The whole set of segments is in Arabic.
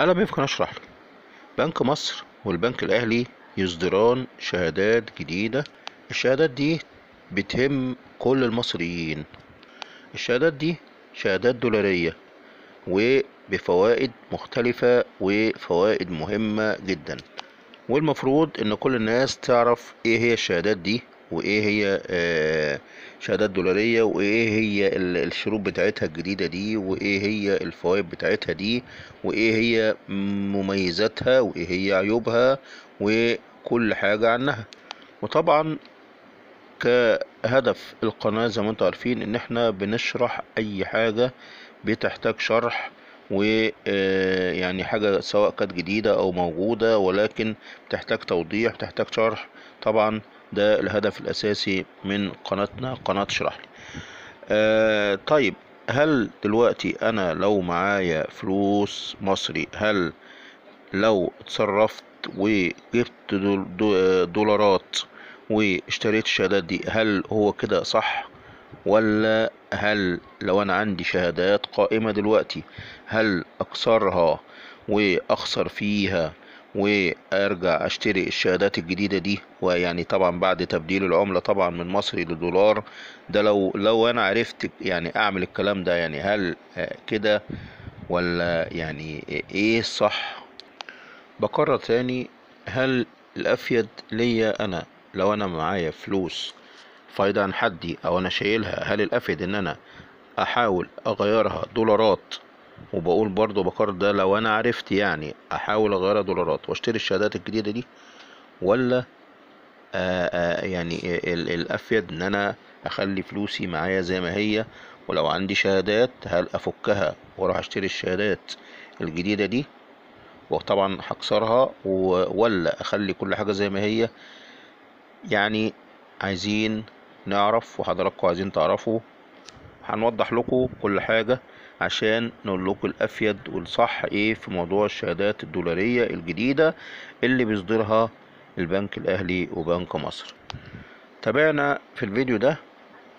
أنا يمكن أشرح بنك مصر والبنك الأهلي يصدران شهادات جديدة الشهادات دي بتهم كل المصريين الشهادات دي شهادات دولارية وبفوائد مختلفة وفوائد مهمة جدا والمفروض ان كل الناس تعرف ايه هي الشهادات دي وايه هي آه، شهادات دولارية وايه هي الشروط بتاعتها الجديدة دي وايه هي الفوائد بتاعتها دي وايه هي مميزاتها وايه هي عيوبها وكل حاجة عنها وطبعا كهدف القناة زي ما انتم عارفين ان احنا بنشرح اي حاجة بتحتاج شرح ويعني آه، حاجة سواء كانت جديدة أو موجودة ولكن بتحتاج توضيح تحتاج شرح طبعا ده الهدف الأساسي من قناتنا قناة اشرح لي آه طيب هل دلوقتي أنا لو معايا فلوس مصري هل لو اتصرفت وجبت دولارات واشتريت الشهادات دي هل هو كده صح ولا هل لو انا عندي شهادات قائمة دلوقتي هل اكسرها واخسر فيها وارجع اشتري الشهادات الجديدة دي ويعني طبعا بعد تبديل العملة طبعا من مصري لدولار ده لو لو انا عرفت يعني اعمل الكلام ده يعني هل كده ولا يعني ايه الصح بقرر تاني هل الافيد ليا انا لو انا معايا فلوس فايدة عن حدي او انا شايلها هل الافيد ان انا احاول اغيرها دولارات وبقول برضو بقرر ده لو انا عرفت يعني احاول اغير دولارات واشتري الشهادات الجديدة دي ولا آآ آآ يعني الافيد ان انا اخلي فلوسي معايا زي ما هي ولو عندي شهادات هل افكها واروح اشتري الشهادات الجديدة دي وطبعا هكسرها ولا اخلي كل حاجة زي ما هي يعني عايزين نعرف وحضراتكم عايزين تعرفوا هنوضح لكم كل حاجة عشان نقول لكم الأفيد والصح إيه في موضوع الشهادات الدولارية الجديدة اللي بيصدرها البنك الأهلي وبنك مصر تابعنا في الفيديو ده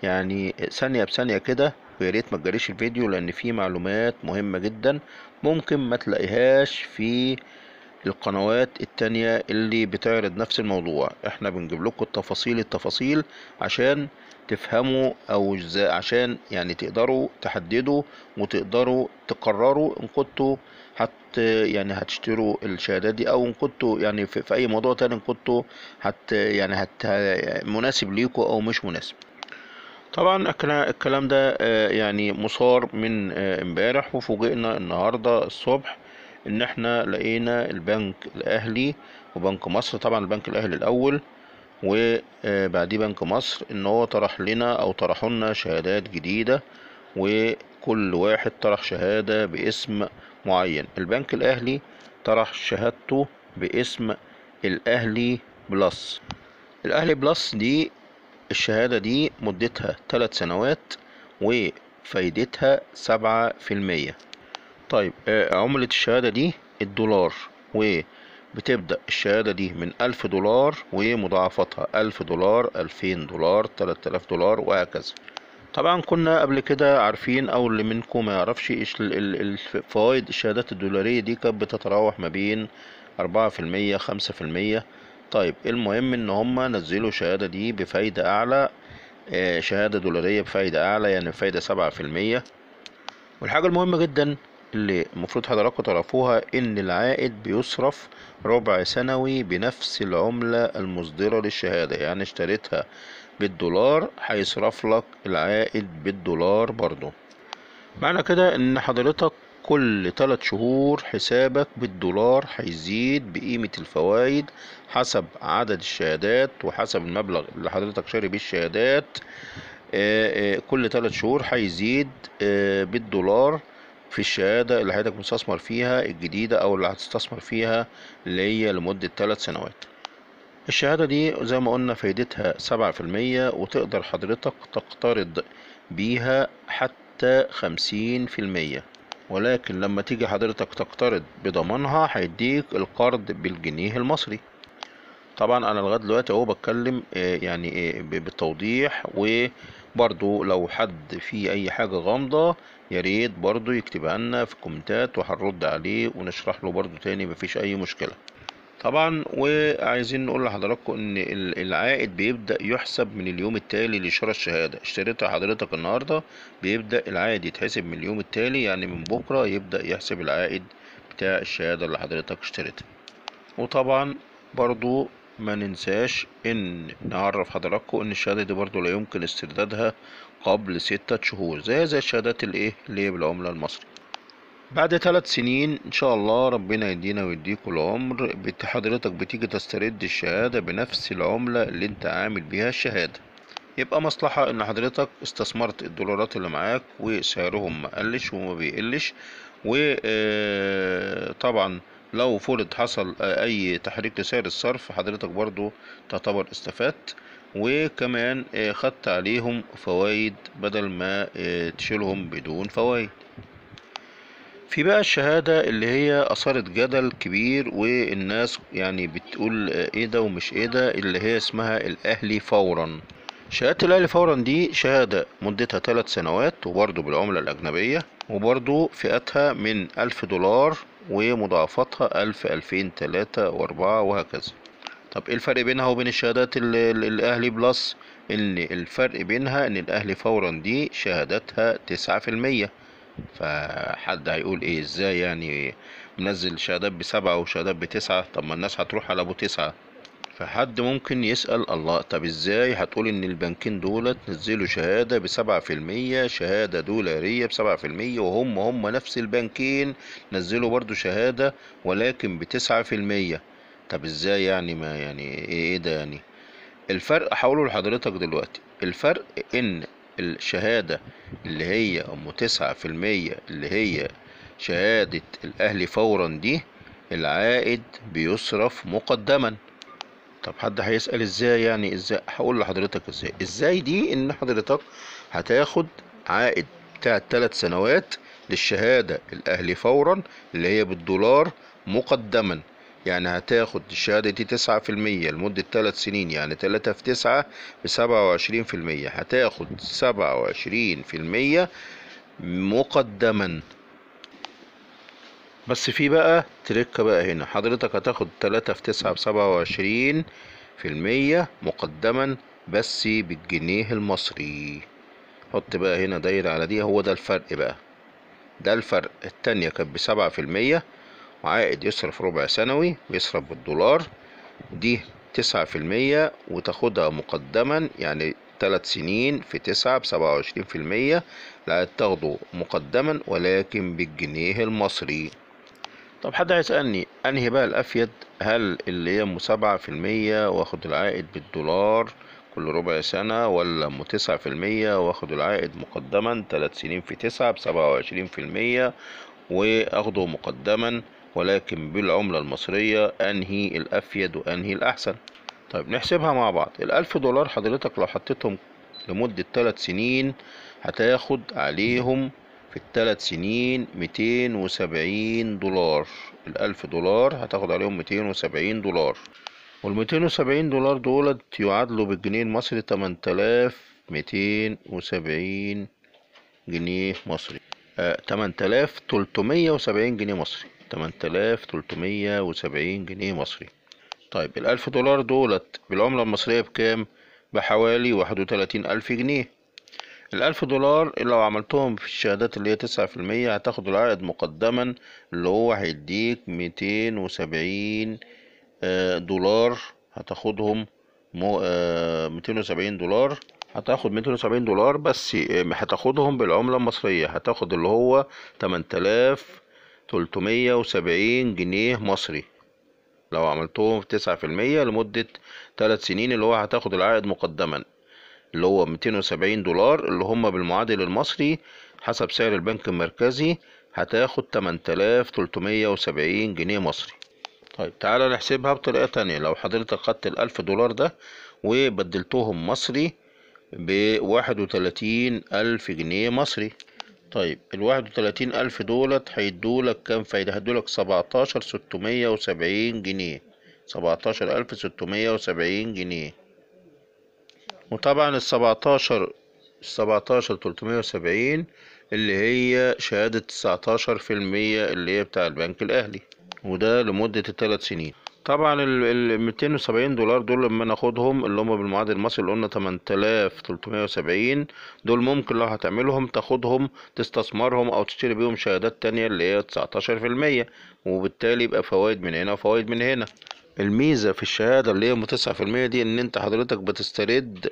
يعني ثانية بثانية كده ويا ريت ما تجريش الفيديو لأن فيه معلومات مهمة جدا ممكن ما تلاقيهاش في القنوات التانية اللي بتعرض نفس الموضوع احنا بنجيب لكم التفاصيل التفاصيل عشان تفهموا او عشان يعني تقدروا تحددوا وتقدروا تقرروا ان كنتوا هت يعني هتشتروا الشهادات دي او ان كنتوا يعني في, في اي موضوع تاني ان كنتوا هت يعني هت مناسب ليكوا او مش مناسب طبعا احنا الكلام ده آه، يعني مصار من آه، امبارح وفوجئنا النهارده الصبح ان احنا لقينا البنك الاهلي وبنك مصر طبعا البنك الاهلي الاول وبعديه بنك مصر ان هو طرح لنا او طرحوا لنا شهادات جديده وكل واحد طرح شهاده باسم معين البنك الاهلي طرح شهادته باسم الاهلي بلس الاهلي بلس دي الشهاده دي مدتها 3 سنوات وفايدتها 7% طيب آه، عملة الشهادة دي الدولار وبتبدأ الشهادة دي من ألف دولار ومضاعفاتها ألف دولار ألفين دولار تلات آلاف دولار وهكذا طبعا كنا قبل كده عارفين او اللي منكم ما يعرفش الفوائد الشهادات الدولارية دي كانت بتتراوح ما بين أربعة في المية خمسة في المية طيب المهم ان هما نزلوا الشهادة دي بفايدة اعلى آه، شهادة دولارية بفايدة اعلى يعني بفايدة سبعة في المية والحاجة المهمة جدا اللي المفروض حضراتكم تعرفوها ان العائد بيصرف ربع سنوي بنفس العملة المصدرة للشهادة يعني اشتريتها بالدولار هيصرف لك العائد بالدولار برضو معنى كده ان حضرتك كل تلات شهور حسابك بالدولار هيزيد بقيمة الفوائد حسب عدد الشهادات وحسب المبلغ اللي حضرتك شاري بيه الشهادات آه، آه، كل تلات شهور هيزيد آه، بالدولار في الشهادة اللي حضرتك مستثمر فيها الجديدة أو اللي هتستثمر فيها اللي هي لمدة ثلاث سنوات الشهادة دي زي ما قلنا فايدتها سبعة في المية وتقدر حضرتك تقترض بيها حتى خمسين في المية ولكن لما تيجي حضرتك تقترض بضمانها هيديك القرض بالجنيه المصري طبعا انا لغايه دلوقتي اهو بتكلم آه، يعني آه، بالتوضيح وبرضو لو حد في اي حاجه غامضه يا ريت برضو يكتبها لنا في الكومنتات وهنرد عليه ونشرح له برضو تاني مفيش اي مشكله طبعا وعايزين نقول لحضراتكم ان العائد بيبدا يحسب من اليوم التالي لشراء الشهاده اشتريتها حضرتك النهارده بيبدا العائد يتحسب من اليوم التالي يعني من بكره يبدا يحسب العائد بتاع الشهاده اللي حضرتك اشتريتها وطبعا برضو ما ننساش ان نعرف حضراتكم ان الشهاده دي برضو لا يمكن استردادها قبل ستة شهور زي زي الشهادات الايه اللي هي بالعمله المصري بعد ثلاث سنين ان شاء الله ربنا يدينا ويديكوا العمر حضرتك بتيجي تسترد الشهاده بنفس العمله اللي انت عامل بيها الشهاده يبقى مصلحة إن حضرتك استثمرت الدولارات اللي معاك وسعرهم مقلش وما بيقلش وطبعا آه، لو فرض حصل اي تحريك لسعر الصرف حضرتك برضو تعتبر استفدت وكمان آه، خدت عليهم فوائد بدل ما آه، تشيلهم بدون فوائد في بقى الشهادة اللي هي أثارت جدل كبير والناس يعني بتقول آه، إيه ده ومش إيه ده اللي هي اسمها الأهلي فورا شهادة الأهلي فورا دي شهادة مدتها ثلاث سنوات وبرضو بالعملة الأجنبية وبرضو فئتها من ألف دولار ومضاعفاتها ألف ألفين تلاتة وأربعة وهكذا طب ايه الفرق بينها وبين الشهادات الأهلي بلس ان الفرق بينها ان الأهلي فورا دي شهاداتها تسعة في المية فحد هيقول ايه ازاي يعني منزل شهادات بسبعة وشهادات بتسعة طب ما الناس هتروح على ابو تسعة فحد ممكن يسأل الله طب ازاي هتقول ان البنكين دولت نزلوا شهادة بسبعة في المية شهادة دولارية بسبعة في المية وهم هم نفس البنكين نزلوا برضو شهادة ولكن بتسعة في المية طب ازاي يعني ما يعني ايه, إيه ده يعني الفرق هقوله لحضرتك دلوقتي الفرق ان الشهادة اللي هي ام تسعة في المية اللي هي شهادة الاهلي فورا دي العائد بيصرف مقدما طب حد هيسأل ازاي يعني ازاي هقول لحضرتك ازاي ازاي دي ان حضرتك هتاخد عائد بتاع ثلاث سنوات للشهادة الأهلي فورا اللي هي بالدولار مقدما يعني هتاخد الشهادة دي تسعة في المية لمدة تلات سنين يعني تلاتة في تسعة بسبعة وعشرين في المية هتاخد سبعة وعشرين في المية مقدما بس في بقى تريكة بقى هنا حضرتك هتاخد تلاتة في تسعة بسبعة وعشرين في المية مقدما بس بالجنيه المصري حط بقى هنا دايرة على دي هو ده الفرق بقى ده الفرق التانية كانت بسبعة في المية وعائد يصرف ربع سنوي ويصرف بالدولار دي تسعة في المية وتاخدها مقدما يعني تلات سنين في تسعة بسبعة وعشرين في المية لا تاخده مقدما ولكن بالجنيه المصري طب حد هيسألني أنهي بقى الأفيد هل اللي هي أم سبعة في المية وآخد العائد بالدولار كل ربع سنة ولا أم تسعة في المية وآخد العائد مقدما تلات سنين في تسعة بسبعة وعشرين في المية وآخده مقدما ولكن بالعملة المصرية أنهي الأفيد وأنهي الأحسن طيب نحسبها مع بعض الألف دولار حضرتك لو حطيتهم لمدة تلات سنين هتاخد عليهم في الثلاث سنين ميتين وسبعين دولار الألف دولار هتاخد عليهم ميتين وسبعين دولار والميتين وسبعين دولار دولت يعادلوا بالجنيه المصري تمنتلاف ميتين وسبعين جنيه مصري آه، تمنتلاف تلتمية وسبعين جنيه مصري تمنتلاف تلتمية وسبعين جنيه مصري طيب الألف دولار دولت بالعملة المصرية بكام؟ بحوالي واحد وتلاتين ألف جنيه الألف دولار لو عملتهم في الشهادات اللي هي تسعة في المية هتاخد العائد مقدما اللي هو هيديك ميتين وسبعين آه، دولار هتاخدهم آه، ميتين وسبعين دولار هتاخد ميتين وسبعين دولار بس آه، هتاخدهم بالعملة المصرية هتاخد اللي هو وسبعين جنيه مصري لو عملتهم في تسعة المية لمدة تلات سنين اللي هو هتاخد العائد مقدما اللي هو 270 دولار اللي هم بالمعادل المصري حسب سعر البنك المركزي هتاخد 8370 جنيه مصري طيب تعالى نحسبها بطريقة تانية لو حضرتك خدت الألف دولار ده وبدلتهم مصري بواحد وتلاتين ألف جنيه مصري طيب الواحد وتلاتين ألف دولت هيدولك كام فايدة هيدولك سبعتاشر ستمية وسبعين جنيه سبعتاشر ألف ستمية وسبعين جنيه وطبعا السبعتاشر السبعتاشر تلتمية وسبعين اللي هي شهادة تسعتاشر في المية اللي هي بتاع البنك الأهلي وده لمدة الثلاث سنين طبعا ال 270 دولار دول لما ناخدهم اللي هم بالمعادل المصري اللي قلنا 8370 دول ممكن لو هتعملهم تاخدهم تستثمرهم او تشتري بيهم شهادات تانية اللي هي 19% وبالتالي يبقى فوائد من هنا وفوائد من هنا الميزة في الشهادة اللي هي متسعة تسعة في المية دي إن أنت حضرتك بتسترد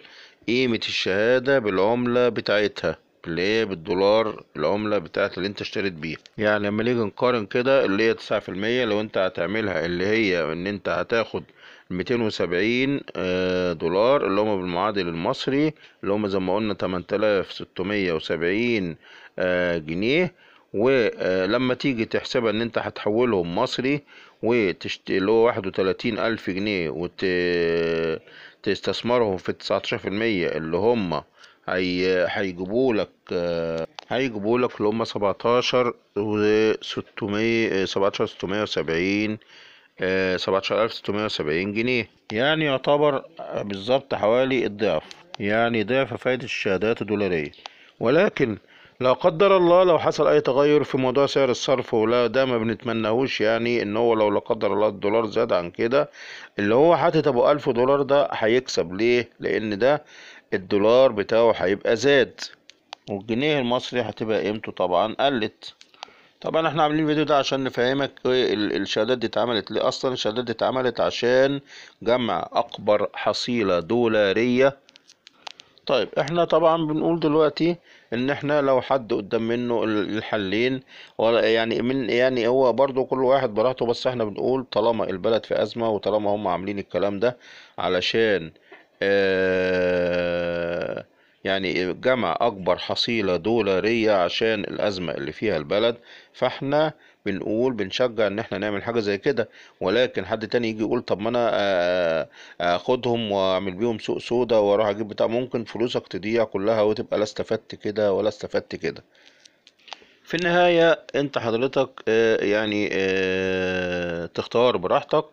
قيمة الشهادة بالعملة بتاعتها اللي هي بالدولار العملة بتاعت اللي انت اشتريت بيها يعني لما نيجي نقارن كده اللي هي تسعة في المية لو انت هتعملها اللي هي ان انت هتاخد ميتين وسبعين آه، دولار اللي هما بالمعادل المصري اللي هما زي ما قلنا تمن تلاف ستمية وسبعين آه، جنيه ولما آه، تيجي تحسبها ان انت هتحولهم مصري وتشت... اللي هو واحد وتلاتين ألف جنيه وت... تستثمرهم في تسعتاشر في المية اللي هما هي... هيجيبولك هيجيبولك اللي هما سبعتاشر وستمية سبعتاشر ستمية وسبعين آه، سبعتاشر ألف ستمية وسبعين جنيه يعني يعتبر بالظبط حوالي الضعف يعني ضعف فايدة الشهادات الدولارية ولكن لا قدر الله لو حصل اي تغير في موضوع سعر الصرف ولا ده ما بنتمناهوش يعني ان هو لو لا قدر الله الدولار زاد عن كده اللي هو حاطط ابو الف دولار ده هيكسب ليه لان ده الدولار بتاعه هيبقى زاد والجنيه المصري هتبقى قيمته طبعا قلت طبعا احنا عاملين الفيديو ده عشان نفهمك إيه الشهادات دي اتعملت ليه اصلا الشهادات دي اتعملت عشان جمع اكبر حصيله دولاريه طيب احنا طبعا بنقول دلوقتي ان احنا لو حد قدام منه الحلين ولا يعني من يعني هو برضو كل واحد براحته بس احنا بنقول طالما البلد في ازمه وطالما هم عاملين الكلام ده علشان آه يعني جمع اكبر حصيله دولاريه عشان الازمه اللي فيها البلد فاحنا بنقول بنشجع ان احنا نعمل حاجه زي كده ولكن حد تاني يجي يقول طب ما انا آه، آه، آه، خدهم واعمل بيهم سوق سودا واروح اجيب بتاع ممكن فلوسك تضيع كلها وتبقى لا استفدت كده ولا استفدت كده في النهاية انت حضرتك آه، يعني آه، تختار براحتك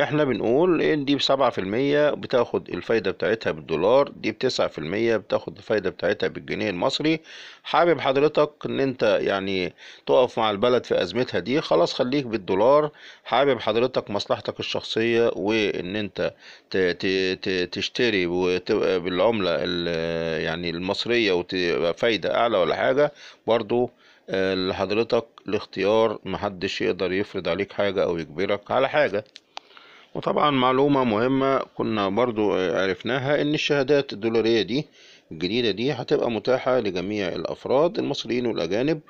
احنا بنقول ان دي بسبعة في المية بتاخد الفايدة بتاعتها بالدولار دي بتسعة في المية بتاخد الفايدة بتاعتها بالجنيه المصري حابب حضرتك ان انت يعني تقف مع البلد في ازمتها دي خلاص خليك بالدولار حابب حضرتك مصلحتك الشخصية وان انت تشتري وتبقى بالعملة يعني المصرية وتبقى فايدة اعلى ولا حاجة برضو آه، لحضرتك الاختيار محدش يقدر يفرض عليك حاجة أو يجبرك على حاجة وطبعا معلومة مهمة كنا برضو آه، عرفناها إن الشهادات الدولارية دي الجديدة دي هتبقى متاحة لجميع الأفراد المصريين والأجانب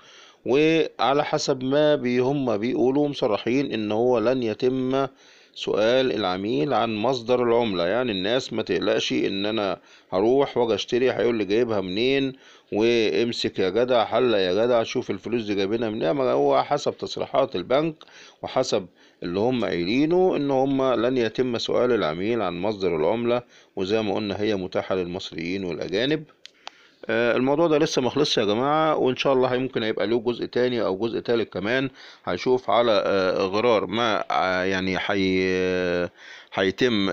وعلى حسب ما بيهم بيقولوا مصرحين إن هو لن يتم سؤال العميل عن مصدر العملة يعني الناس ما تقلقش ان انا هروح واجي اشتري هيقول لي جايبها منين وامسك يا جدع حلق يا جدع شوف الفلوس دي جايبينها منين ما هو حسب تصريحات البنك وحسب اللي هم قايلينه ان هم لن يتم سؤال العميل عن مصدر العملة وزي ما قلنا هي متاحة للمصريين والاجانب آه، الموضوع ده لسه مخلصش يا جماعة وان شاء الله ممكن هيبقى له جزء تاني او جزء تالت كمان هنشوف على آه، غرار ما آه، يعني حي هيتم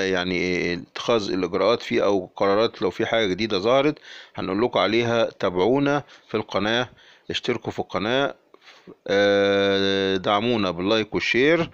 يعني اتخاذ الاجراءات فيه او قرارات لو في حاجه جديده ظهرت هنقول لكم عليها تابعونا في القناه اشتركوا في القناه دعمونا باللايك والشير